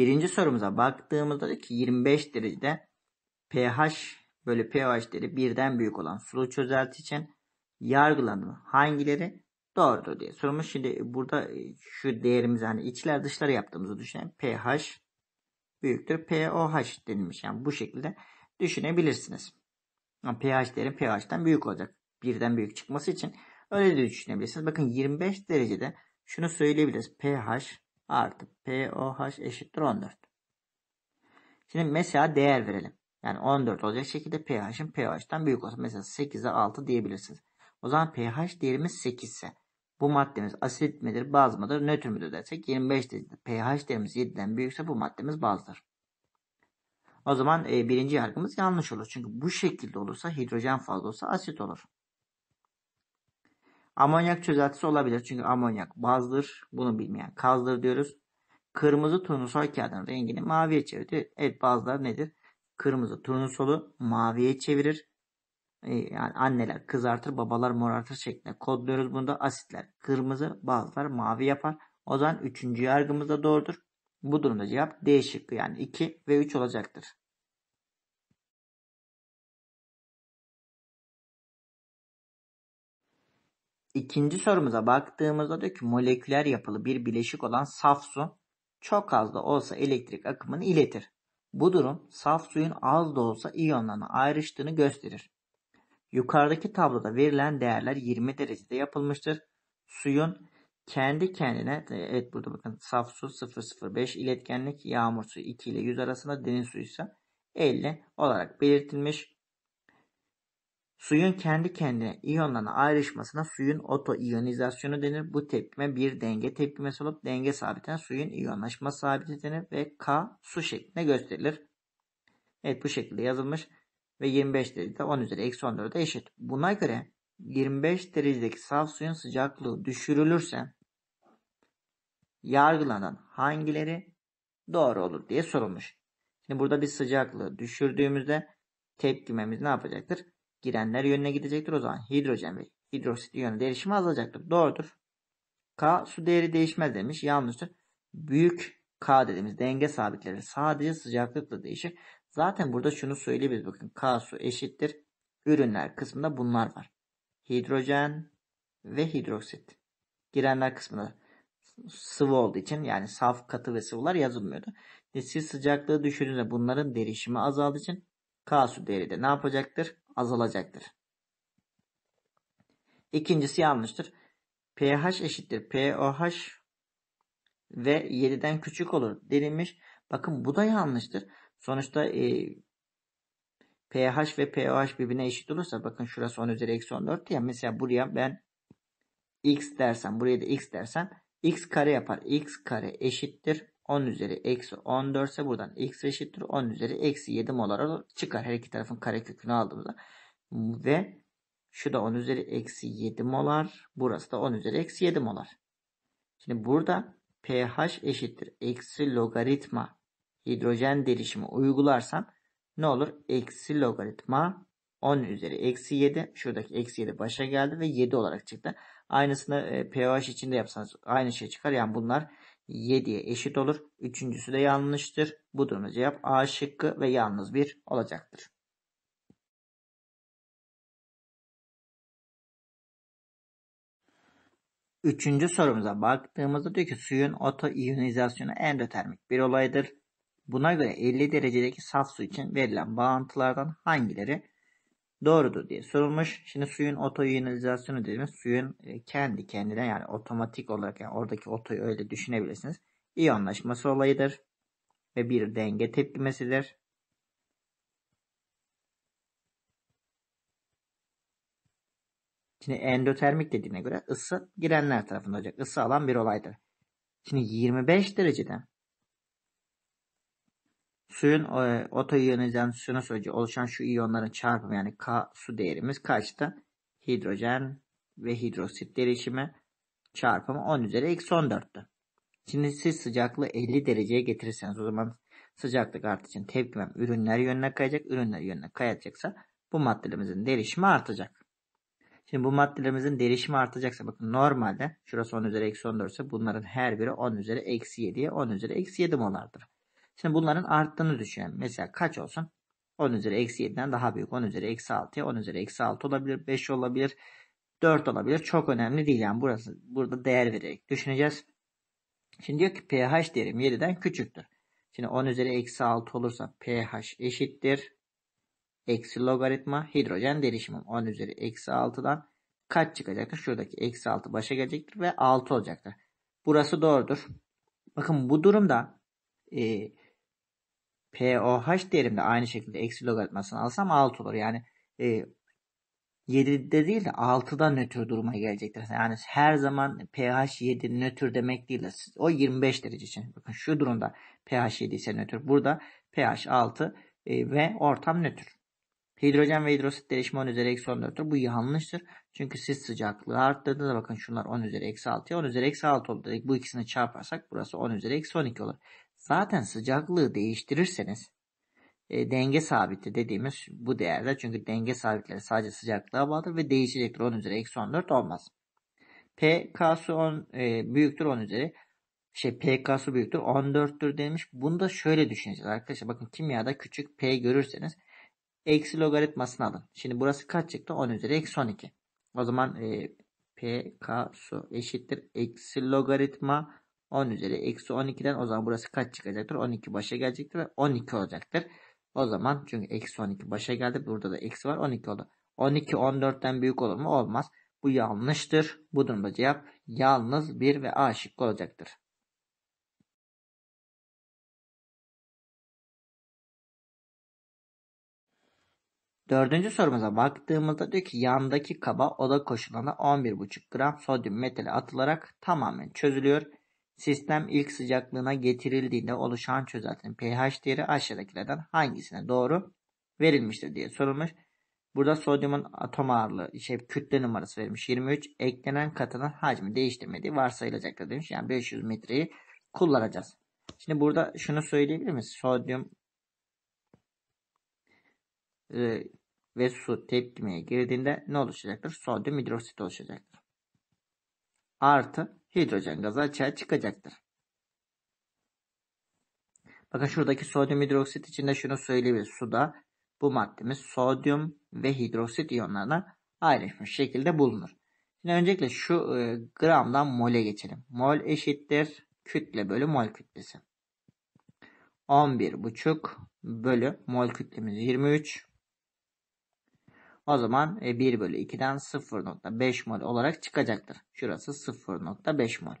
Birinci sorumuza baktığımızda ki 25 derecede pH böyle pH'leri birden büyük olan sulu çözelti için yargılanan Hangileri doğrudur diye sorulmuş. Şimdi burada e, şu değerimiz hani içler dışlar yaptığımızı düşünelim. pH büyüktür pOH denilmiş. Yani bu şekilde düşünebilirsiniz. Yani pH değerin pH'den büyük olacak. Birden büyük çıkması için öyle de düşünebilirsiniz. Bakın 25 derecede şunu söyleyebiliriz. pH artı POH eşittir 14. Şimdi mesela değer verelim. Yani 14 olacak şekilde pH'in pH'tan büyük olsun. Mesela 8'e 6 diyebilirsiniz. O zaman pH değerimiz 8 ise bu maddemiz asit midir, baz mıdır, nötr müdür dersek 25 derece. pH değerimiz 7'den büyükse bu maddemiz bazdır. O zaman e, birinci yargımız yanlış olur. Çünkü bu şekilde olursa hidrojen fazla olsa asit olur. Amonyak çözeltisi olabilir çünkü amonyak bazdır. Bunu bilmeyen kazdır diyoruz. Kırmızı turnusol kağıdının rengini maviye çevirdi. Evet bazlar nedir? Kırmızı turnusolu maviye çevirir. Ee, yani anneler kızartır, babalar morartır şeklinde kodluyoruz. da asitler kırmızı, bazılar mavi yapar. O zaman üçüncü yargımız da doğrudur. Bu durumda cevap D şıkkı yani 2 ve 3 olacaktır. İkinci sorumuza baktığımızda diyor ki moleküler yapılı bir bileşik olan saf su çok az da olsa elektrik akımını iletir. Bu durum saf suyun az da olsa iyonlarına ayrıştığını gösterir. Yukarıdaki tabloda verilen değerler 20 derecede yapılmıştır. Suyun kendi kendine evet burada bakın saf su 0.05 iletkenlik, yağmur suyu 2 ile 100 arasında, deniz suyu ise 50 olarak belirtilmiş. Suyun kendi kendine iyonlarına ayrışmasına suyun otoiyonizasyonu denir. Bu tepkime bir denge tepkimesi olup denge sabitine suyun iyonlaşma sabiti denir ve K su şeklinde gösterilir. Evet bu şekilde yazılmış ve 25 derecede 10 üzeri eksi 14'e eşit. Buna göre 25 derecedeki saf suyun sıcaklığı düşürülürse yargılanan hangileri doğru olur diye sorulmuş. Şimdi burada bir sıcaklığı düşürdüğümüzde tepkimemiz ne yapacaktır? girenler yönüne gidecektir o zaman. Hidrojen ve hidroksit iyonu değişimi azalacaktır. Doğrudur. K su değeri değişmez demiş. Yanlıştır. Büyük K dediğimiz denge sabitleri sadece sıcaklıkla değişir. Zaten burada şunu söyleyebiliriz. Bakın K su eşittir. Ürünler kısmında bunlar var. Hidrojen ve hidroksit. Girenler kısmında sıvı olduğu için yani saf katı ve sıvılar yazılmıyordu. Siz sıcaklığı düşürünce bunların derişimi azaldığı için Kasu değeri de ne yapacaktır? Azalacaktır. İkincisi yanlıştır. pH eşittir. POH ve 7'den küçük olur denilmiş. Bakın bu da yanlıştır. Sonuçta e, pH ve POH birbirine eşit olursa bakın şurası 10 üzeri eksi 14 ya mesela buraya ben x dersen buraya da x dersen x kare yapar. x kare eşittir 10 üzeri eksi 14 ise buradan x eşittir 10 üzeri eksi 7 mol olarak çıkar. Her iki tarafın karekökünü aldığımızda. Ve şu da 10 üzeri eksi 7 molar. Burası da 10 üzeri eksi 7 molar. Şimdi burada pH eşittir. Eksi logaritma hidrojen derişimi uygularsam ne olur? Eksi logaritma 10 üzeri eksi 7. Şuradaki eksi 7 başa geldi ve 7 olarak çıktı. Aynısını e, pH içinde yapsanız aynı şey çıkar. Yani bunlar 7'ye eşit olur. Üçüncüsü de yanlıştır. Bu durumda cevap A şıkkı ve yalnız bir olacaktır. Üçüncü sorumuza baktığımızda diyor ki suyun otoiyonizasyonu endotermik bir olaydır. Buna göre 50 derecedeki saf su için verilen bağıntılardan hangileri doğrudur diye sorulmuş. Şimdi suyun oto dediğimiz suyun e, kendi kendine yani otomatik olarak yani oradaki otoyu öyle düşünebilirsiniz. İyonlaşması olayıdır ve bir denge tepkimesidir. Şimdi endotermik dediğine göre ısı girenler tarafında olacak. Isı alan bir olaydır. Şimdi 25 dereceden Suyun e, otoiyonizasyonu sonucu oluşan şu iyonların çarpımı yani K su değerimiz kaçta Hidrojen ve hidroksit derişimi çarpımı 10 üzeri eksi 14'tü. Şimdi siz sıcaklığı 50 dereceye getirirseniz o zaman sıcaklık artış için tepkimem ürünler yönüne kayacak. Ürünler yönüne kayacaksa bu maddelerimizin derişimi artacak. Şimdi bu maddelerimizin derişimi artacaksa bakın normalde şurası 10 üzeri eksi 14 ise bunların her biri 10 üzeri eksi 7'ye 10 üzeri eksi 7 molardır. Şimdi bunların arttığını düşünelim. Mesela kaç olsun? 10 üzeri eksi 7'den daha büyük. 10 üzeri eksi 6, 10 üzeri eksi 6 olabilir. 5 olabilir. 4 olabilir. Çok önemli değil. Yani burası burada değer vererek düşüneceğiz. Şimdi diyor ki pH değerim 7'den küçüktür. Şimdi 10 üzeri eksi 6 olursa pH eşittir. Eksi logaritma hidrojen derişimim. 10 üzeri eksi 6'dan kaç çıkacaktır? Şuradaki eksi 6 başa gelecektir ve 6 olacaktır. Burası doğrudur. Bakın bu durumda e, POH değerimde aynı şekilde eksi logaritmasını alsam 6 olur. Yani e, 7'de değil de 6'da nötr duruma gelecektir. Yani her zaman pH 7 nötr demek değil de o 25 derece için. Bakın şu durumda pH 7 ise nötr. Burada pH 6 e, ve ortam nötr. Hidrojen ve hidrosit değişimi 10 üzeri eksi 14'tür. Bu yanlıştır. Çünkü siz sıcaklığı arttırdığınızda bakın şunlar 10 üzeri eksi 6'ya 10 üzeri eksi 6 oldu dedik. Bu ikisini çarparsak burası 10 üzeri eksi 12 olur. Zaten sıcaklığı değiştirirseniz e, denge sabiti dediğimiz bu değerde çünkü denge sabitleri sadece sıcaklığa bağlıdır ve değişecektir 10 üzeri eksi 14 olmaz. PK'sı 10 e, büyüktür 10 üzeri şey PK'sı büyüktür 14'tür demiş. Bunu da şöyle düşüneceğiz arkadaşlar. Bakın kimyada küçük P görürseniz eksi logaritmasını alın. Şimdi burası kaç çıktı? 10 üzeri eksi 12. O zaman e, PK su eşittir eksi logaritma 10 üzeri eksi 12'den o zaman burası kaç çıkacaktır? 12 başa gelecektir ve 12 olacaktır. O zaman çünkü eksi 12 başa geldi. Burada da eksi var 12 oldu. 12 14'ten büyük olur mu? Olmaz. Bu yanlıştır. Bu durumda cevap yalnız 1 ve A şıkkı olacaktır. Dördüncü sorumuza baktığımızda diyor ki yandaki kaba oda koşuluna 11,5 gram sodyum metali atılarak tamamen çözülüyor Sistem ilk sıcaklığına getirildiğinde oluşan çözeltinin pH değeri aşağıdakilerden hangisine doğru verilmiştir diye sorulmuş. Burada sodyumun atom ağırlığı, şey, kütle numarası verilmiş 23. Eklenen katının hacmi değiştirmediği varsayılacaktır demiş. Yani 500 metreyi kullanacağız. Şimdi burada şunu söyleyebilir miyiz? Sodyum e, ve su tepkimeye girdiğinde ne oluşacaktır? Sodyum hidroksit oluşacaktır. Artı hidrojen gazı açığa çıkacaktır. Bakın şuradaki sodyum hidroksit içinde şunu söyleyebiliriz. Suda bu maddemiz sodyum ve hidroksit iyonlarına ayrışmış şekilde bulunur. Şimdi öncelikle şu e, gramdan mole geçelim. Mol eşittir kütle bölü mol kütlesi. 11,5 bölü mol kütlemiz 23 o zaman 1 e, bölü 2'den 0.5 mol olarak çıkacaktır. Şurası 0.5 mol.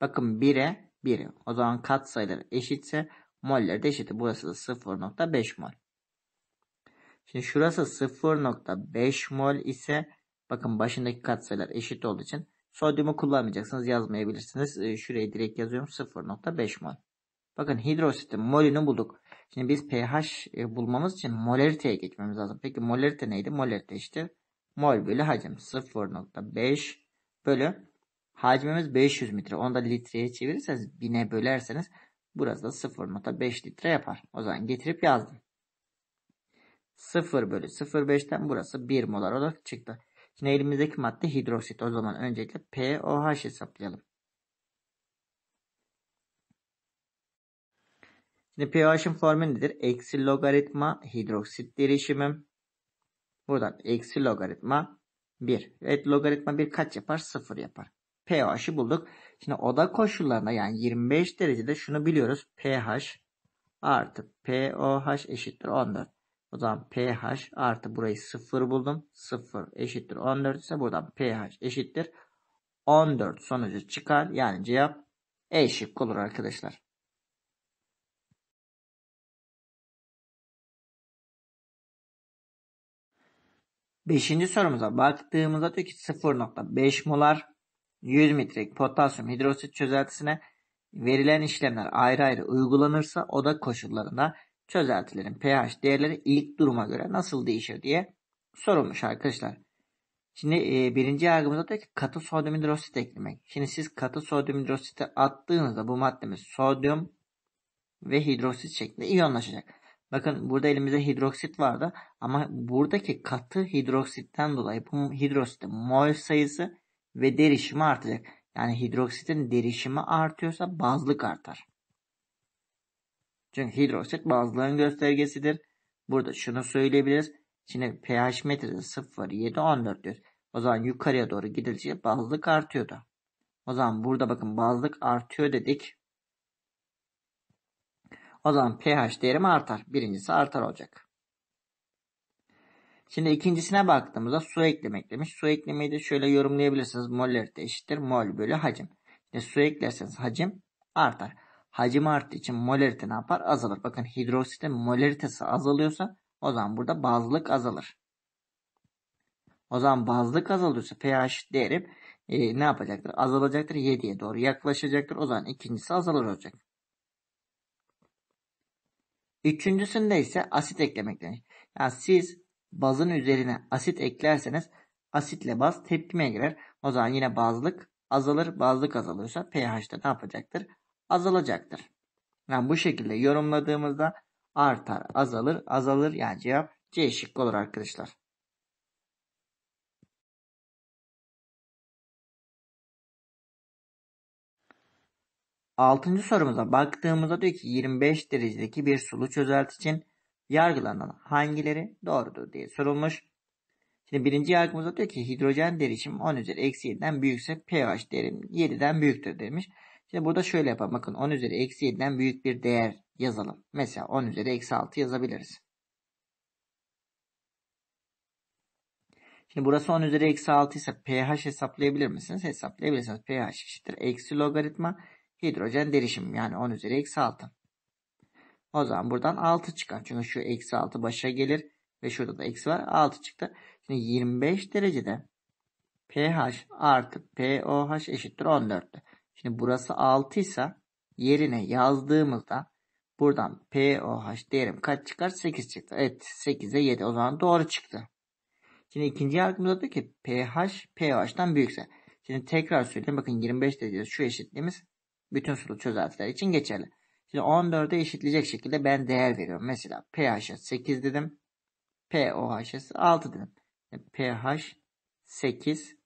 Bakın 1'e 1. O zaman katsayıları eşitse moller de eşit. Burası da 0.5 mol. Şimdi şurası 0.5 mol ise bakın başındaki katsayılar eşit olduğu için sodyumu kullanmayacaksınız yazmayabilirsiniz. E, Şurayı direkt yazıyorum 0.5 mol. Bakın hidrositin molünü bulduk. Şimdi biz pH e, bulmamız için moleriteye geçmemiz lazım. Peki molerite neydi? Molerite işte mol bölü hacim 0.5 bölü hacmimiz 500 litre. Onu da litreye çevirirseniz bine bölerseniz burası da 0.5 litre yapar. O zaman getirip yazdım. 0 bölü 0.5'ten burası 1 molar olarak çıktı. Şimdi elimizdeki madde hidroksit. O zaman öncelikle POH hesaplayalım. Şimdi pH'in formülü nedir? Eksi logaritma hidroksit derişimim. Buradan eksi logaritma 1. Evet logaritma 1 kaç yapar? 0 yapar. pH'i bulduk. Şimdi oda koşullarında yani 25 derecede şunu biliyoruz. pH artı pOH eşittir 14. O zaman pH artı burayı 0 buldum. 0 eşittir 14 ise buradan pH eşittir 14 sonucu çıkar. Yani cevap E şıkkı olur arkadaşlar. Beşinci sorumuza baktığımızda diyor ki 0.5 molar 100 metrelik potasyum hidrosit çözeltisine verilen işlemler ayrı ayrı uygulanırsa oda koşullarında çözeltilerin pH değerleri ilk duruma göre nasıl değişir diye sorulmuş arkadaşlar. Şimdi e, birinci yargımızda ki katı sodyum hidrosit eklemek. Şimdi siz katı sodyum hidrositi attığınızda bu maddemiz sodyum ve hidrosit şeklinde iyonlaşacak. Bakın burada elimizde hidroksit vardı ama buradaki katı hidroksitten dolayı bu hidroksitin mol sayısı ve derişimi artacak. Yani hidroksitin derişimi artıyorsa bazlık artar. Çünkü hidroksit bazlığın göstergesidir. Burada şunu söyleyebiliriz. Şimdi pH metrede 0, 7, 14 diyor. O zaman yukarıya doğru gidilce bazlık artıyordu. O zaman burada bakın bazlık artıyor dedik. O zaman pH değerim artar. Birincisi artar olacak. Şimdi ikincisine baktığımızda su eklemek demiş. Su eklemeyi de şöyle yorumlayabilirsiniz. Molarite eşittir mol bölü hacim. Şimdi su eklerseniz hacim artar. Hacim arttığı için molarite ne yapar? Azalır. Bakın hidroksitin molaritesi azalıyorsa o zaman burada bazlık azalır. O zaman bazlık azalıyorsa pH değeri e, ne yapacaktır? Azalacaktır 7'ye doğru yaklaşacaktır. O zaman ikincisi azalır olacak. Üçüncüsünde ise asit eklemek denir. Yani siz bazın üzerine asit eklerseniz asitle baz tepkimeye girer. O zaman yine bazlık azalır. Bazlık azalıyorsa pH'de ne yapacaktır? Azalacaktır. Yani bu şekilde yorumladığımızda artar, azalır, azalır. Yani cevap C şıkkı olur arkadaşlar. Altıncı sorumuza baktığımızda diyor ki 25 derecedeki bir sulu çözelti için yargılanan hangileri doğrudur diye sorulmuş. Şimdi birinci yargımızda diyor ki hidrojen derişim 10 üzeri eksi 7'den büyükse pH derim 7'den büyüktür demiş. Şimdi burada şöyle yapalım. Bakın 10 üzeri eksi 7'den büyük bir değer yazalım. Mesela 10 üzeri eksi 6 yazabiliriz. Şimdi burası 10 üzeri eksi 6 ise pH hesaplayabilir misiniz? Hesaplayabilirsiniz. pH eşittir. Eksi logaritma Hidrojen derişim yani 10 üzeri eksi 6. O zaman buradan 6 çıkar. Çünkü şu eksi 6 başa gelir ve şurada da eksi var. 6 çıktı. Şimdi 25 derecede pH artı pOH eşittir 14. Şimdi burası 6 ise yerine yazdığımızda buradan pOH değerim kaç çıkar? 8 çıktı. Evet 8'e 7 o zaman doğru çıktı. Şimdi ikinci yargımızda da ki pH pOH'dan büyükse. Şimdi tekrar söyleyeyim bakın 25 derecede şu eşitliğimiz bütün sulu çözeltiler için geçerli. Şimdi 14'e eşitleyecek şekilde ben değer veriyorum. Mesela pH 8 dedim. POH 6 dedim. E, pH 8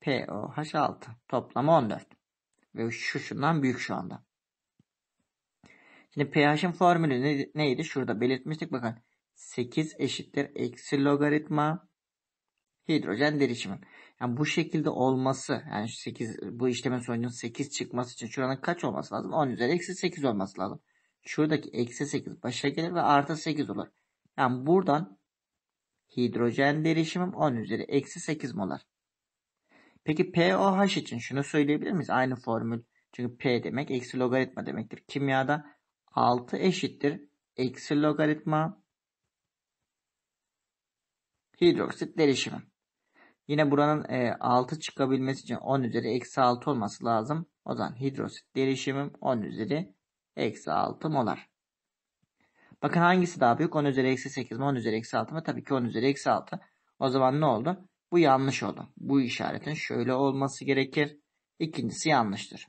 POH 6. Toplamı 14. Ve şu şundan büyük şu anda. Şimdi pH'in formülü neydi? Şurada belirtmiştik bakın. 8 eşittir eksi logaritma hidrojen derişimi. Yani bu şekilde olması yani 8 bu işlemin sonucunun 8 çıkması için şuranın kaç olması lazım? 10 üzeri eksi 8 olması lazım. Şuradaki eksi 8 başa gelir ve artı 8 olur. Yani buradan hidrojen derişimim 10 üzeri eksi 8 molar. Peki POH için şunu söyleyebilir miyiz? Aynı formül. Çünkü P demek eksi logaritma demektir. Kimyada 6 eşittir. Eksi logaritma hidroksit derişimim Yine buranın e, 6 çıkabilmesi için 10 üzeri eksi 6 olması lazım. O zaman hidrosit derişimim 10 üzeri eksi 6 molar. Bakın hangisi daha büyük? 10 üzeri eksi 8 mi? 10 üzeri eksi 6 mı? Tabii ki 10 üzeri eksi 6. O zaman ne oldu? Bu yanlış oldu. Bu işaretin şöyle olması gerekir. İkincisi yanlıştır.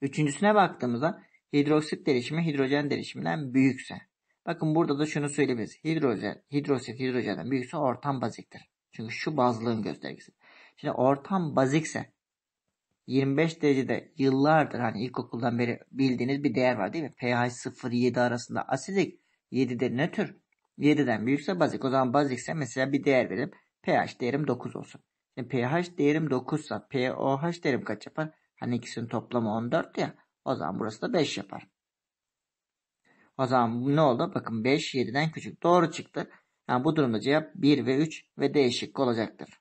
Üçüncüsüne baktığımızda hidroksit derişimi hidrojen derişiminden büyükse Bakın burada da şunu söyleyebiliriz. Hidrojen, hidrosif hidrojenden büyükse ortam baziktir. Çünkü şu bazlığın göstergesi. Şimdi ortam bazikse 25 derecede yıllardır hani ilkokuldan beri bildiğiniz bir değer var değil mi? pH 0-7 arasında asidik 7'de nötr 7'den büyükse bazik. O zaman bazikse mesela bir değer verelim. pH değerim 9 olsun. Şimdi pH değerim 9 ise pOH değerim kaç yapar? Hani ikisinin toplamı 14 ya. O zaman burası da 5 yapar. O zaman ne oldu? Bakın 5 7'den küçük. Doğru çıktı. Yani bu durumda cevap 1 ve 3 ve değişik olacaktır.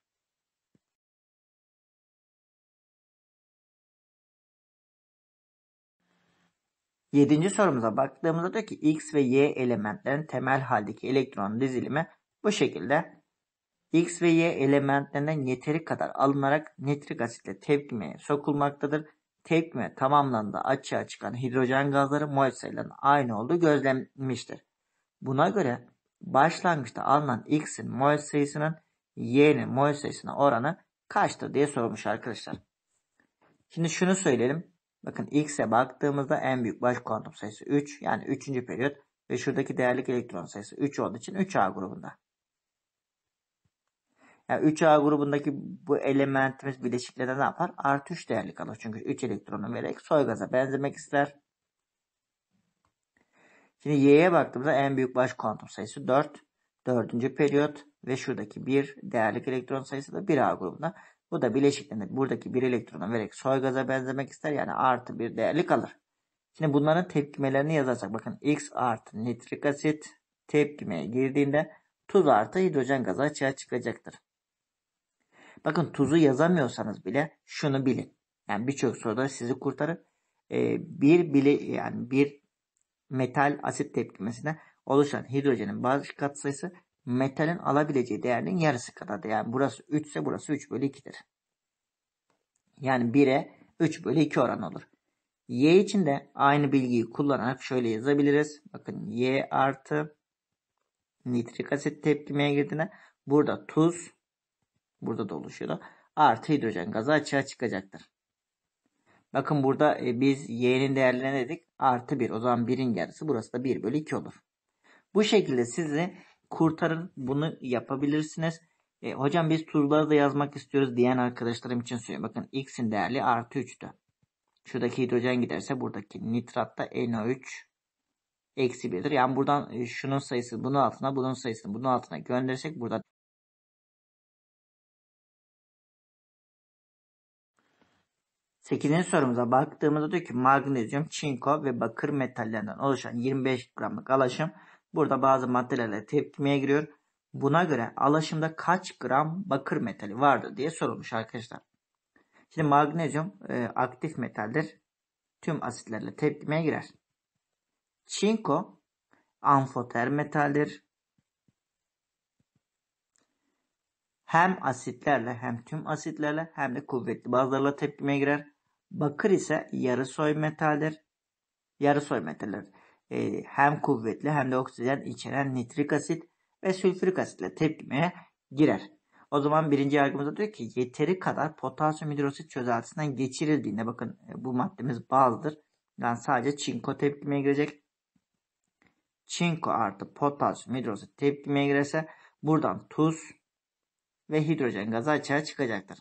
Yedinci sorumuza baktığımızda diyor ki X ve Y elementlerin temel haldeki elektron dizilimi bu şekilde. X ve Y elementlerinden yeteri kadar alınarak nitrik asitle tepkimeye sokulmaktadır tekme tamamlandı açığa çıkan hidrojen gazları mol aynı olduğu gözlenmiştir. Buna göre başlangıçta alınan X'in mol sayısının Y'nin mol sayısına oranı kaçtır diye sormuş arkadaşlar. Şimdi şunu söyleyelim. Bakın X'e baktığımızda en büyük baş kuantum sayısı 3 yani 3. periyot ve şuradaki değerlik elektron sayısı 3 olduğu için 3A grubunda. Yani 3A grubundaki bu elementimiz bileşiklerine ne yapar? Artı 3 değerli kalır. Çünkü 3 elektronu vererek soy gaza benzemek ister. Şimdi Y'ye baktığımızda en büyük baş kuantum sayısı 4. 4. periyot ve şuradaki 1 değerlik elektron sayısı da 1A grubunda. Bu da bileşiklerinde buradaki 1 elektronu vererek soy gaza benzemek ister. Yani artı 1 değerli kalır. Şimdi bunların tepkimelerini yazarsak bakın X artı nitrik asit tepkimeye girdiğinde tuz artı hidrojen gazı açığa çıkacaktır. Bakın tuzu yazamıyorsanız bile şunu bilin. Yani birçok soruda sizi kurtarır. Ee, bir bile yani bir metal asit tepkimesine oluşan hidrojenin bazı katsayısı metalin alabileceği değerinin yarısı kadardır. Yani burası 3 ise burası 3 bölü 2'dir. Yani 1'e 3 bölü 2 oran olur. Y için de aynı bilgiyi kullanarak şöyle yazabiliriz. Bakın Y artı nitrik asit tepkimeye girdiğine burada tuz Burada da oluşuyor da. Artı hidrojen gazı açığa çıkacaktır. Bakın burada e, biz y'nin değerlerine dedik. Artı 1. O zaman 1'in yarısı. Burası da 1 bölü 2 olur. Bu şekilde sizi kurtarın. Bunu yapabilirsiniz. E, hocam biz tuzları da yazmak istiyoruz diyen arkadaşlarım için söylüyorum. Bakın x'in değerli artı 3'tü. Şuradaki hidrojen giderse buradaki nitratta NO3 eksi 1'dir. Yani buradan e, şunun sayısı bunun altına bunun sayısını bunun altına gönderirsek burada Sekizinci sorumuza baktığımızda diyor ki magnezyum, çinko ve bakır metallerinden oluşan 25 gramlık alaşım burada bazı maddelerle tepkimeye giriyor. Buna göre alaşımda kaç gram bakır metali vardı diye sorulmuş arkadaşlar. Şimdi magnezyum e, aktif metaldir. Tüm asitlerle tepkimeye girer. Çinko amfoter metaldir. Hem asitlerle hem tüm asitlerle hem de kuvvetli bazlarla tepkimeye girer. Bakır ise yarı soy metaldir. Yarı soy metaldir. E, hem kuvvetli hem de oksijen içeren nitrik asit ve sülfürik asitle tepkimeye girer. O zaman birinci yargımızda diyor ki yeteri kadar potasyum hidroksit çözeltisinden geçirildiğinde bakın e, bu maddemiz bazdır. Yani sadece çinko tepkimeye girecek. Çinko artı potasyum hidroksit tepkimeye girerse buradan tuz ve hidrojen gazı açığa çıkacaktır.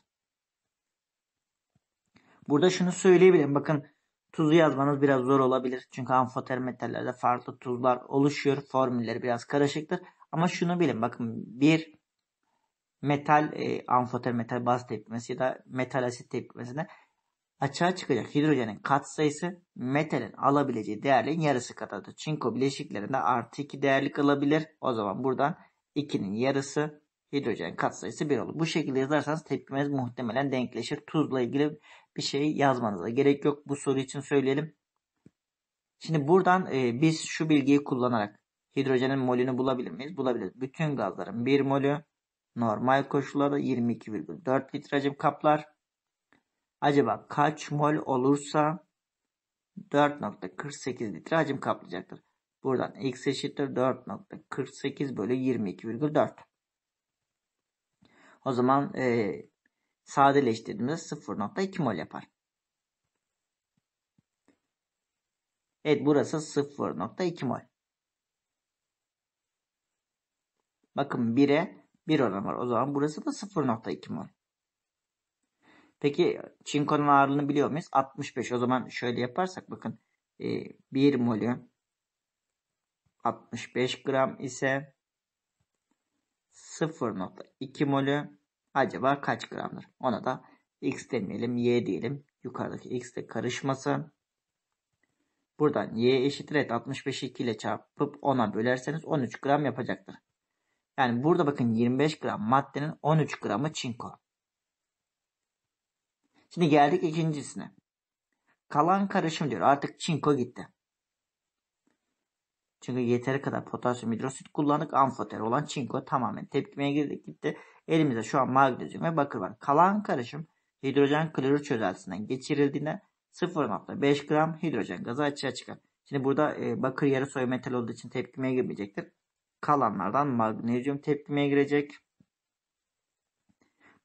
Burada şunu söyleyebilirim. Bakın tuzu yazmanız biraz zor olabilir. Çünkü amfoter metallerde farklı tuzlar oluşuyor. Formülleri biraz karışıktır. Ama şunu bilin. Bakın bir metal e, amfoter metal baz tepkimesi ya da metal asit tepkimesine açığa çıkacak hidrojenin katsayısı metalin alabileceği değerlerin yarısı kadardır. Çinko bileşiklerinde artı 2 değerlik alabilir. O zaman buradan 2'nin yarısı hidrojen katsayısı 1 olur. Bu şekilde yazarsanız tepkimeniz muhtemelen denkleşir. Tuzla ilgili bir şey yazmanıza gerek yok. Bu soru için söyleyelim. Şimdi buradan e, biz şu bilgiyi kullanarak hidrojenin molünü bulabilir miyiz? Bulabiliriz. Bütün gazların 1 molü normal koşullarda 22,4 litre hacim kaplar. Acaba kaç mol olursa 4.48 litre hacim kaplayacaktır. Buradan x eşittir 4.48 bölü 22,4. O zaman e, Sadeleştirdiğimiz 0.2 mol yapar. Evet burası 0.2 mol. Bakın 1'e 1 oran var. O zaman burası da 0.2 mol. Peki çinkonun ağırlığını biliyor muyuz? 65. O zaman şöyle yaparsak bakın. 1 e, molü 65 gram ise 0.2 molü acaba kaç gramdır? Ona da x demeyelim, y diyelim. Yukarıdaki x de karışmasın. Buradan y eşittir et 65'i 2 ile çarpıp 10'a bölerseniz 13 gram yapacaktır. Yani burada bakın 25 gram maddenin 13 gramı çinko. Şimdi geldik ikincisine. Kalan karışım diyor. Artık çinko gitti. Çünkü yeteri kadar potasyum hidrosit kullandık. Amfoter olan çinko tamamen tepkimeye girdi gitti. Elimizde şu an magnezyum ve bakır var. Kalan karışım hidrojen klorür çözeltisinden geçirildiğinde 0.5 gram hidrojen gazı açığa çıkar. Şimdi burada e, bakır yarı soy metal olduğu için tepkimeye girmeyecektir. Kalanlardan magnezyum tepkimeye girecek.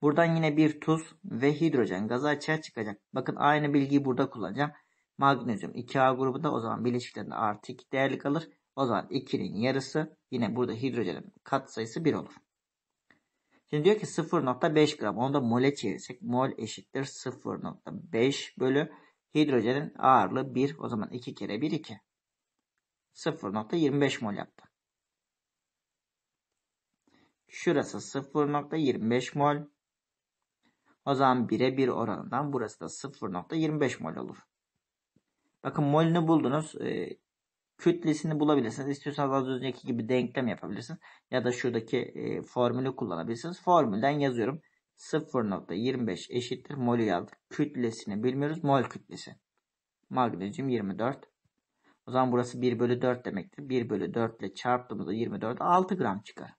Buradan yine bir tuz ve hidrojen gazı açığa çıkacak. Bakın aynı bilgiyi burada kullanacağım. Magnezyum 2A grubunda o zaman bileşiklerinde artı 2 değerli kalır. O zaman 2'nin yarısı yine burada hidrojenin kat sayısı 1 olur. Şimdi diyor ki 0.5 gram. Onu da mole çevirsek mol eşittir 0.5 bölü hidrojenin ağırlığı 1. O zaman 2 kere 1 2. 0.25 mol yaptı. Şurası 0.25 mol. O zaman 1'e 1 oranından burası da 0.25 mol olur. Bakın molünü buldunuz. Ee, kütlesini bulabilirsiniz. İstiyorsanız az önceki gibi denklem yapabilirsiniz. Ya da şuradaki e, formülü kullanabilirsiniz. Formülden yazıyorum. 0.25 eşittir mol'ü yazdık. Kütlesini bilmiyoruz. Mol kütlesi. Magnezyum 24. O zaman burası 1 bölü 4 demektir. 1 bölü 4 ile çarptığımızda 24 6 gram çıkar.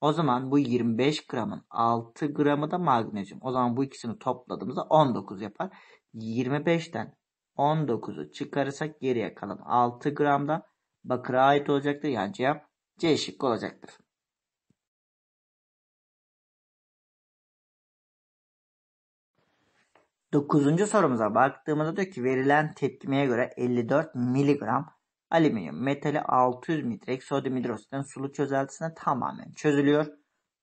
O zaman bu 25 gramın 6 gramı da magnezyum. O zaman bu ikisini topladığımızda 19 yapar. 25'ten 19'u çıkarırsak geriye kalan 6 gramda da bakıra ait olacaktır. Yani cevap C şıkkı olacaktır. Dokuzuncu sorumuza baktığımızda diyor ki verilen tepkimeye göre 54 miligram alüminyum metali 600 mitrek sodyum hidrositten sulu çözeltisine tamamen çözülüyor.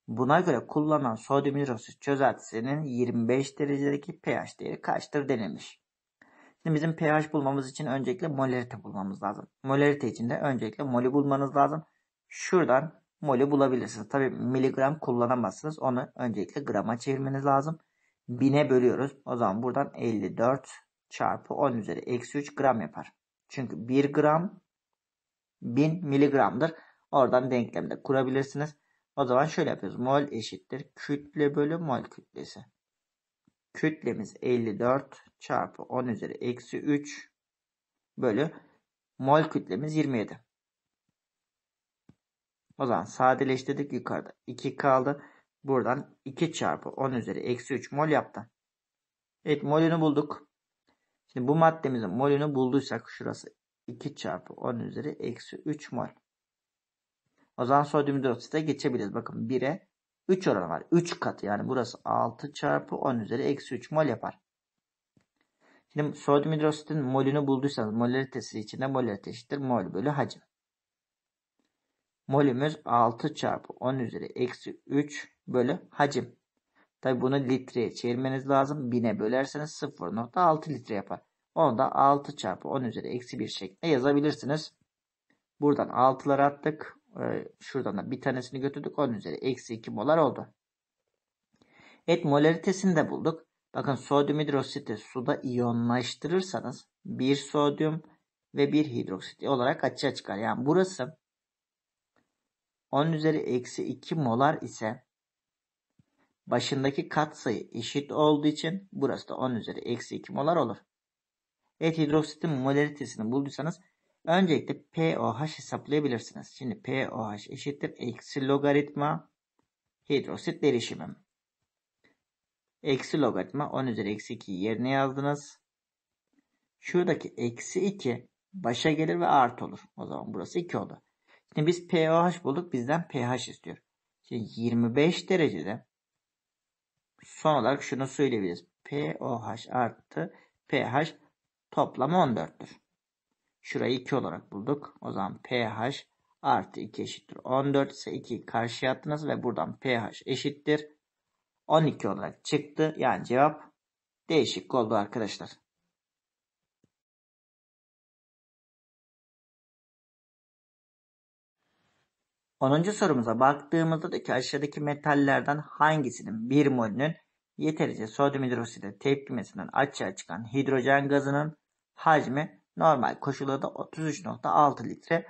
Buna göre kullanılan sodyum hidroksit çözeltisinin 25 derecedeki pH değeri kaçtır denilmiş. Şimdi bizim pH bulmamız için öncelikle molarite bulmamız lazım. Molarite için de öncelikle molü bulmanız lazım. Şuradan molü bulabilirsiniz. Tabi miligram kullanamazsınız. Onu öncelikle grama çevirmeniz lazım. Bin'e bölüyoruz. O zaman buradan 54 çarpı 10 üzeri eksi 3 gram yapar. Çünkü 1 gram 1000 miligramdır. Oradan denklemde kurabilirsiniz. O zaman şöyle yapıyoruz. Mol eşittir. Kütle bölü mol kütlesi kütlemiz 54 çarpı 10 üzeri eksi 3 bölü mol kütlemiz 27. O zaman sadeleştirdik yukarıda 2 kaldı. Buradan 2 çarpı 10 üzeri eksi 3 mol yaptı. Evet molünü bulduk. Şimdi bu maddemizin molünü bulduysak şurası 2 çarpı 10 üzeri eksi 3 mol. O zaman sodyum hidroksite geçebiliriz. Bakın 1'e 3 oranı var. 3 katı yani burası 6 çarpı 10 üzeri eksi 3 mol yapar. Şimdi sodyum hidrositin molünü bulduysanız molaritesi içinde molarite eşittir mol bölü hacim. Molümüz 6 çarpı 10 üzeri eksi 3 bölü hacim. Tabi bunu litreye çevirmeniz lazım. 1000'e bölerseniz 0.6 litre yapar. Onu da 6 çarpı 10 üzeri eksi 1 şeklinde yazabilirsiniz. Buradan 6'ları attık. Ee, şuradan da bir tanesini götürdük. onun üzeri eksi 2 molar oldu. Et molaritesini de bulduk. Bakın sodyum hidroksiti suda iyonlaştırırsanız bir sodyum ve bir hidroksit olarak açığa çıkar. Yani burası 10 üzeri eksi 2 molar ise başındaki katsayı eşit olduğu için burası da 10 üzeri eksi 2 molar olur. Et hidroksitin molaritesini bulduysanız Öncelikle pOH hesaplayabilirsiniz. Şimdi pOH eşittir eksi logaritma hidrosit derişimim. Eksi logaritma 10 üzeri eksi 2 yerine yazdınız. Şuradaki eksi 2 başa gelir ve art olur. O zaman burası 2 olur. Şimdi biz pOH bulduk. Bizden pH istiyor. Şimdi 25 derecede son olarak şunu söyleyebiliriz. pOH artı pH toplamı 14'tür. Şurayı 2 olarak bulduk. O zaman pH artı 2 eşittir 14 ise 2 karşıya attınız ve buradan pH eşittir 12 olarak çıktı. Yani cevap değişik oldu arkadaşlar. Onuncu sorumuza baktığımızda da ki aşağıdaki metallerden hangisinin bir molünün yeterince sodyum hidrokside tepkimesinden açığa çıkan hidrojen gazının hacmi normal koşullarda 33.6 litre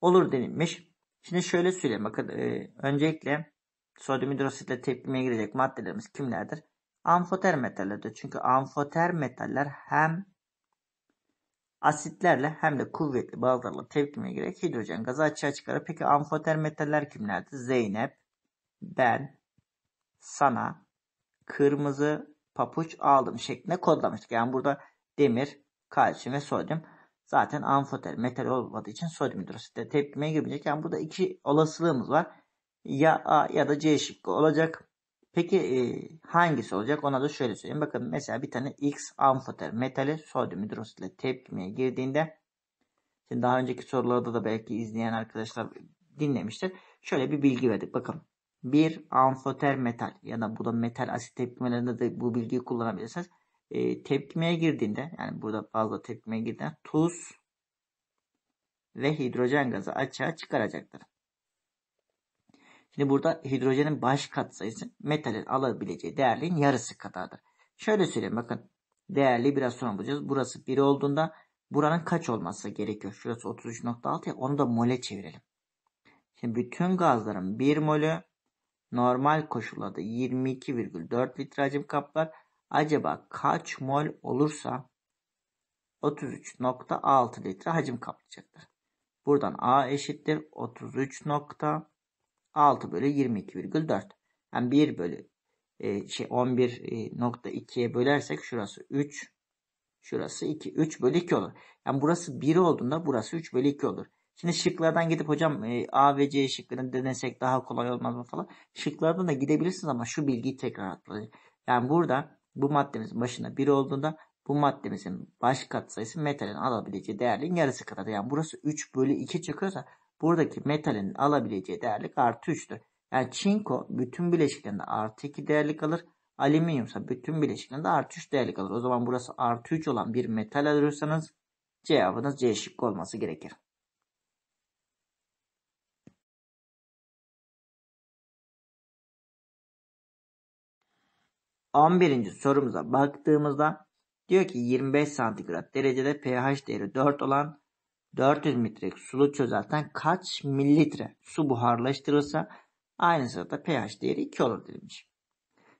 olur denilmiş. Şimdi şöyle söyleyeyim. Bakın e, öncelikle sodyum hidrositle tepkimeye girecek maddelerimiz kimlerdir? Amfoter metallerdir. Çünkü amfoter metaller hem asitlerle hem de kuvvetli bazılarla tepkime girerek hidrojen gazı açığa çıkarır. Peki amfoter metaller kimlerdir? Zeynep, ben, sana, kırmızı, papuç aldım şeklinde kodlamıştık. Yani burada demir, kalsiyum ve sodyum zaten amfoter metal olmadığı için sodyum hidroksit tepkimeye girmeyecek. Yani burada iki olasılığımız var. Ya A ya da C şıkkı olacak. Peki e, hangisi olacak? Ona da şöyle söyleyeyim. Bakın mesela bir tane X amfoter metali sodyum hidroksitle tepkimeye girdiğinde şimdi daha önceki sorularda da belki izleyen arkadaşlar dinlemiştir. Şöyle bir bilgi verdik. Bakın bir amfoter metal ya da bu da metal asit tepkimelerinde de bu bilgiyi kullanabilirsiniz e, tepkimeye girdiğinde yani burada fazla tepkimeye girdiğinde tuz ve hidrojen gazı açığa çıkaracaktır. Şimdi burada hidrojenin baş katsayısı metalin alabileceği değerliğin yarısı kadardır. Şöyle söyleyeyim bakın. Değerli biraz sonra bulacağız. Burası 1 olduğunda buranın kaç olması gerekiyor? Şurası 33.6 ya onu da mole çevirelim. Şimdi bütün gazların 1 molü normal koşullarda 22,4 litre hacim kaplar. Acaba kaç mol olursa 33.6 litre hacim kaplayacaktır. Buradan A eşittir 33.6 bölü 22,4. Yani 1 bölü e, şey 11.2'ye bölersek şurası 3 şurası 2. 3 bölü 2 olur. Yani burası 1 olduğunda burası 3 bölü 2 olur. Şimdi şıklardan gidip hocam e, A ve C şıklarını denesek daha kolay olmaz mı falan. Şıklardan da gidebilirsiniz ama şu bilgiyi tekrar hatırlayın. Yani burada bu maddemizin başına 1 olduğunda bu maddemizin baş katsayısı metalin alabileceği değerliğin yarısı kadar. Yani burası 3 bölü 2 çıkıyorsa buradaki metalin alabileceği değerlik artı 3'tür. Yani çinko bütün bileşiklerinde artı 2 değerlik alır. Alüminyumsa bütün bileşiklerinde artı 3 değerlik alır. O zaman burası artı 3 olan bir metal alırsanız cevabınız C şıkkı olması gerekir. 11. sorumuza baktığımızda diyor ki 25 santigrat derecede pH değeri 4 olan 400 litrelik sulu çözelten kaç mililitre su buharlaştırılsa aynı sırada pH değeri 2 olur demiş.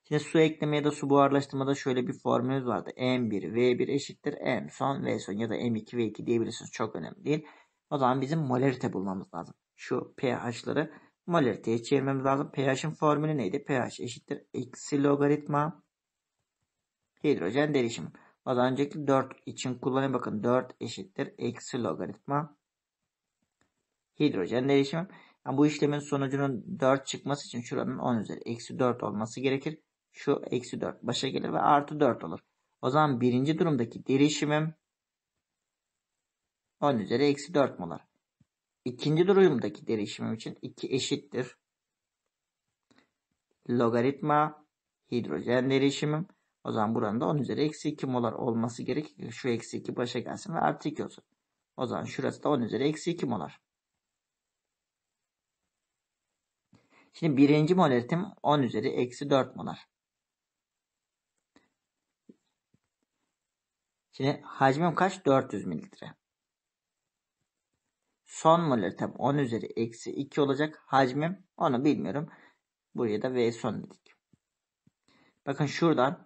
Şimdi su ekleme ya da su buharlaştırmada şöyle bir formülümüz vardı. M1, V1 eşittir M son, V son ya da M2, V2 diyebilirsiniz. Çok önemli değil. O zaman bizim molarite bulmamız lazım. Şu pH'ları molariteye çevirmemiz lazım. pH'in formülü neydi? pH eşittir eksi logaritma Hidrojen derişimi. Az önceki 4 için kullanayım. Bakın 4 eşittir. Eksi logaritma. Hidrojen derişimi. Yani bu işlemin sonucunun 4 çıkması için şuranın 10 üzeri. Eksi 4 olması gerekir. Şu eksi 4 başa gelir ve artı 4 olur. O zaman birinci durumdaki derişimim 10 üzeri eksi 4 molar. İkinci durumdaki derişimim için 2 eşittir. Logaritma hidrojen derişimim o zaman buranın da 10 üzeri eksi 2 molar olması gerekir. Şu eksi 2 başa gelsin ve artı 2 olsun. O zaman şurası da 10 üzeri eksi 2 molar. Şimdi birinci mol eritim 10 üzeri eksi 4 molar. Şimdi hacmim kaç? 400 mililitre. Son mol eritim 10 üzeri eksi 2 olacak. Hacmim onu bilmiyorum. Buraya da V son dedik. Bakın şuradan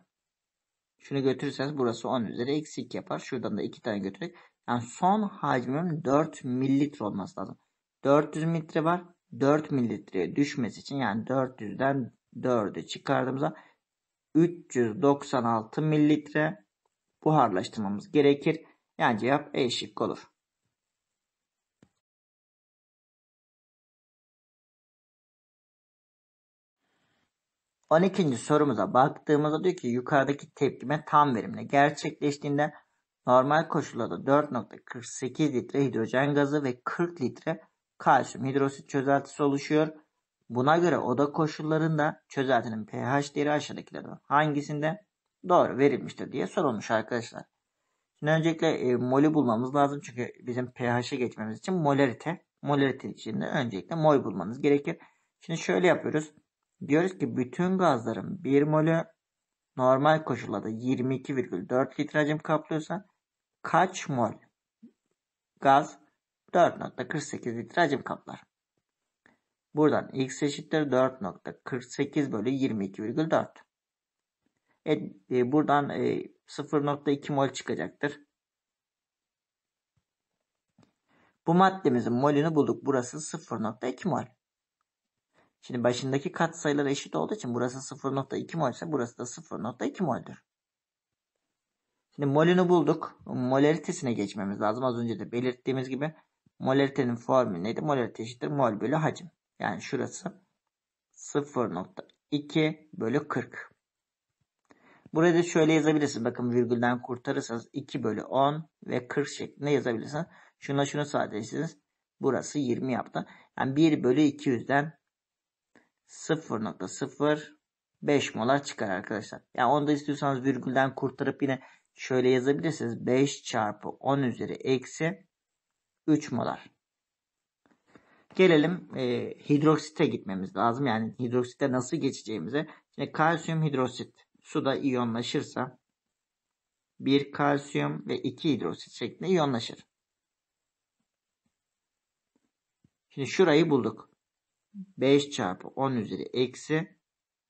şunu götürürseniz burası 10 üzeri eksik yapar. Şuradan da 2 tane götürerek. Yani son hacmim 4 mililitre olması lazım. 400 mililitre var. 4 mililitreye düşmesi için yani 400'den 4'ü çıkardığımızda 396 mililitre buharlaştırmamız gerekir. Yani cevap E şıkkı olur. On ikinci sorumuza baktığımızda diyor ki yukarıdaki tepkime tam verimle gerçekleştiğinde normal koşullarda 4.48 litre hidrojen gazı ve 40 litre kalsiyum hidrosit çözeltisi oluşuyor. Buna göre oda koşullarında çözeltinin pH değeri aşağıdakilerden hangisinde doğru verilmiştir diye sorulmuş arkadaşlar. Şimdi öncelikle e, molü bulmamız lazım çünkü bizim pH'e geçmemiz için molarite, molarite içinde öncelikle mol bulmanız gerekir. Şimdi şöyle yapıyoruz diyoruz ki bütün gazların 1 molü normal koşullarda 22,4 litre hacim kaplıyorsa kaç mol gaz 4.48 litre hacim kaplar. Buradan x eşittir 4.48 bölü 22,4. Evet, e, buradan e, 0.2 mol çıkacaktır. Bu maddemizin molünü bulduk. Burası 0.2 mol. Şimdi başındaki katsayılar eşit olduğu için burası 0.2 mol ise burası da 0.2 moldür. Şimdi molünü bulduk. Molaritesine geçmemiz lazım. Az önce de belirttiğimiz gibi molaritenin formülü neydi? Molarite eşittir mol bölü hacim. Yani şurası 0.2 bölü 40. Burayı da şöyle yazabilirsin. Bakın virgülden kurtarırsanız 2 bölü 10 ve 40 şeklinde yazabilirsin. Şuna şunu sadeleştirirsiniz. Burası 20 yaptı. Yani 1 bölü 200'den 0.05 molar çıkar arkadaşlar. Yani onu da istiyorsanız virgülden kurtarıp yine şöyle yazabilirsiniz. 5 çarpı 10 üzeri eksi 3 molar. Gelelim e, hidroksite gitmemiz lazım. Yani hidroksite nasıl geçeceğimize. Şimdi kalsiyum hidroksit suda iyonlaşırsa 1 kalsiyum ve 2 hidroksit şeklinde iyonlaşır. Şimdi şurayı bulduk. 5 çarpı 10 üzeri eksi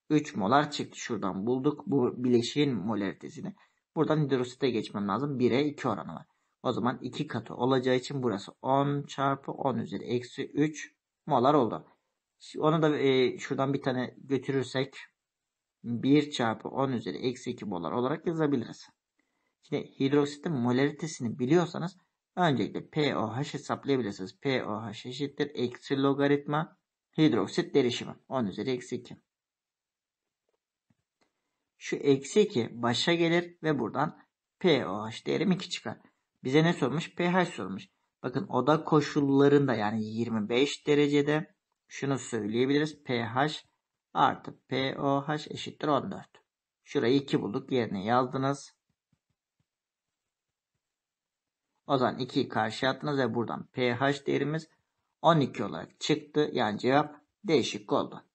3 molar çıktı. Şuradan bulduk. Bu bileşiğin molaritesini. Buradan hidrosite geçmem lazım. 1'e 2 oranı var. O zaman 2 katı olacağı için burası 10 çarpı 10 üzeri eksi 3 molar oldu. Onu da e, şuradan bir tane götürürsek 1 çarpı 10 üzeri eksi 2 molar olarak yazabiliriz. Şimdi hidroksitin molaritesini biliyorsanız öncelikle POH hesaplayabilirsiniz. POH eşittir eksi logaritma hidroksit derişimi. 10 üzeri eksi 2. Şu eksi 2 başa gelir ve buradan pOH değerim 2 çıkar. Bize ne sormuş? pH sormuş. Bakın oda koşullarında yani 25 derecede şunu söyleyebiliriz. pH artı pOH eşittir 14. Şurayı 2 bulduk. Yerine yazdınız. O zaman 2'yi karşıya attınız ve buradan pH değerimiz 12 olarak çıktı. Yani cevap değişik oldu.